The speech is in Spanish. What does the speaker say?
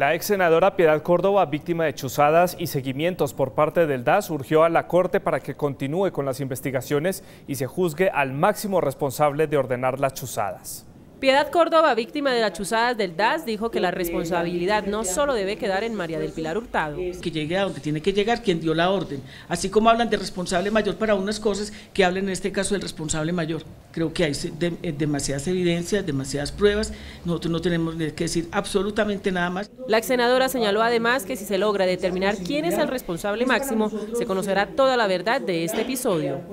La ex senadora Piedad Córdoba, víctima de chuzadas y seguimientos por parte del DAS, urgió a la Corte para que continúe con las investigaciones y se juzgue al máximo responsable de ordenar las chuzadas. Piedad Córdoba, víctima de las chuzadas del DAS, dijo que la responsabilidad no solo debe quedar en María del Pilar Hurtado. Que llegue a donde tiene que llegar quien dio la orden. Así como hablan de responsable mayor para unas cosas, que hablen en este caso del responsable mayor. Creo que hay eh, demasiadas evidencias, demasiadas pruebas. Nosotros no tenemos que decir absolutamente nada más. La ex senadora señaló además que si se logra determinar quién es el responsable máximo, se conocerá toda la verdad de este episodio.